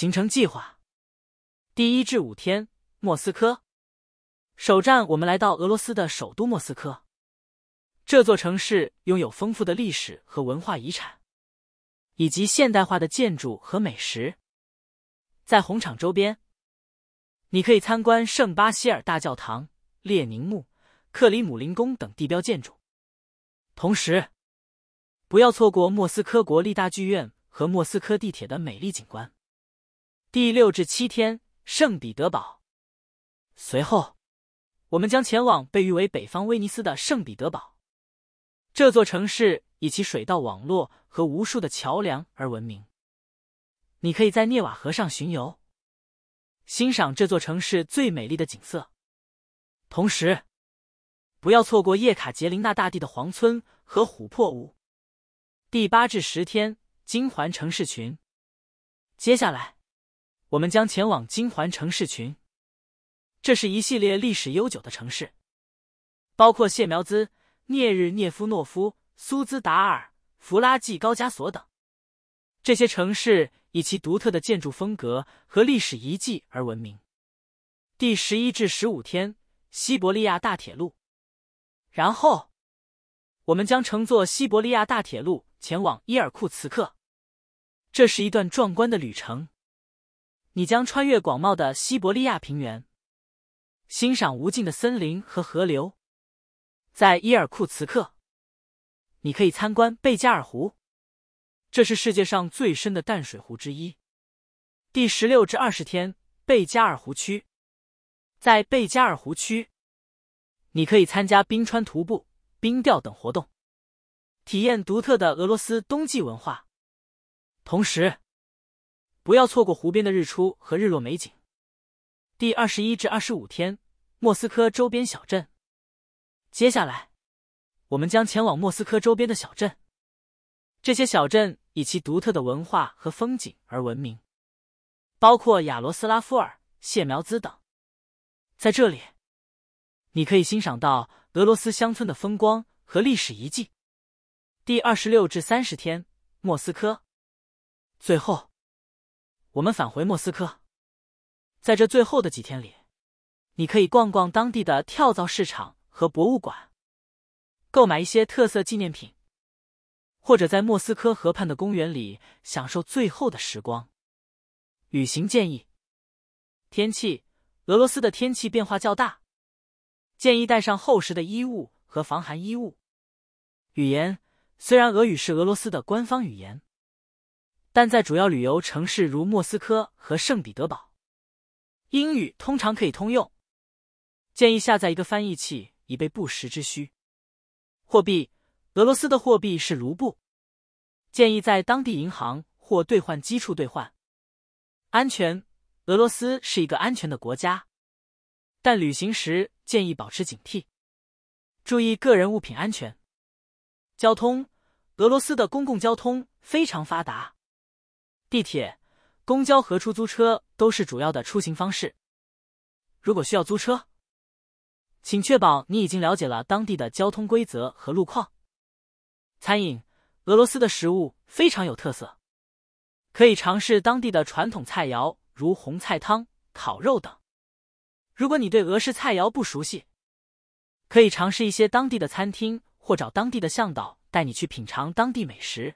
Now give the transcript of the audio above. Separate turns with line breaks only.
行程计划：第一至五天，莫斯科。首站，我们来到俄罗斯的首都莫斯科。这座城市拥有丰富的历史和文化遗产，以及现代化的建筑和美食。在红场周边，你可以参观圣巴希尔大教堂、列宁墓、克里姆林宫等地标建筑。同时，不要错过莫斯科国立大剧院和莫斯科地铁的美丽景观。第六至七天，圣彼得堡。随后，我们将前往被誉为“北方威尼斯”的圣彼得堡。这座城市以其水道网络和无数的桥梁而闻名。你可以在涅瓦河上巡游，欣赏这座城市最美丽的景色。同时，不要错过叶卡捷琳娜大帝的皇村和琥珀屋。第八至十天，金环城市群。接下来。我们将前往金环城市群，这是一系列历史悠久的城市，包括谢苗兹、涅日涅夫诺夫、苏兹达尔、弗拉季高加索等。这些城市以其独特的建筑风格和历史遗迹而闻名。第十一至十五天，西伯利亚大铁路。然后，我们将乘坐西伯利亚大铁路前往伊尔库茨克，这是一段壮观的旅程。你将穿越广袤的西伯利亚平原，欣赏无尽的森林和河流。在伊尔库茨克，你可以参观贝加尔湖，这是世界上最深的淡水湖之一。第十六至二十天，贝加尔湖区。在贝加尔湖区，你可以参加冰川徒步、冰钓等活动，体验独特的俄罗斯冬季文化，同时。不要错过湖边的日出和日落美景。第二十一至二十五天，莫斯科周边小镇。接下来，我们将前往莫斯科周边的小镇，这些小镇以其独特的文化和风景而闻名，包括亚罗斯拉夫尔、谢苗兹等。在这里，你可以欣赏到俄罗斯乡村的风光和历史遗迹。第二十六至三十天，莫斯科。最后。我们返回莫斯科，在这最后的几天里，你可以逛逛当地的跳蚤市场和博物馆，购买一些特色纪念品，或者在莫斯科河畔的公园里享受最后的时光。旅行建议：天气，俄罗斯的天气变化较大，建议带上厚实的衣物和防寒衣物。语言，虽然俄语是俄罗斯的官方语言。但在主要旅游城市如莫斯科和圣彼得堡，英语通常可以通用。建议下载一个翻译器，以备不时之需。货币：俄罗斯的货币是卢布，建议在当地银行或兑换机处兑换。安全：俄罗斯是一个安全的国家，但旅行时建议保持警惕，注意个人物品安全。交通：俄罗斯的公共交通非常发达。地铁、公交和出租车都是主要的出行方式。如果需要租车，请确保你已经了解了当地的交通规则和路况。餐饮，俄罗斯的食物非常有特色，可以尝试当地的传统菜肴，如红菜汤、烤肉等。如果你对俄式菜肴不熟悉，可以尝试一些当地的餐厅，或找当地的向导带你去品尝当地美食。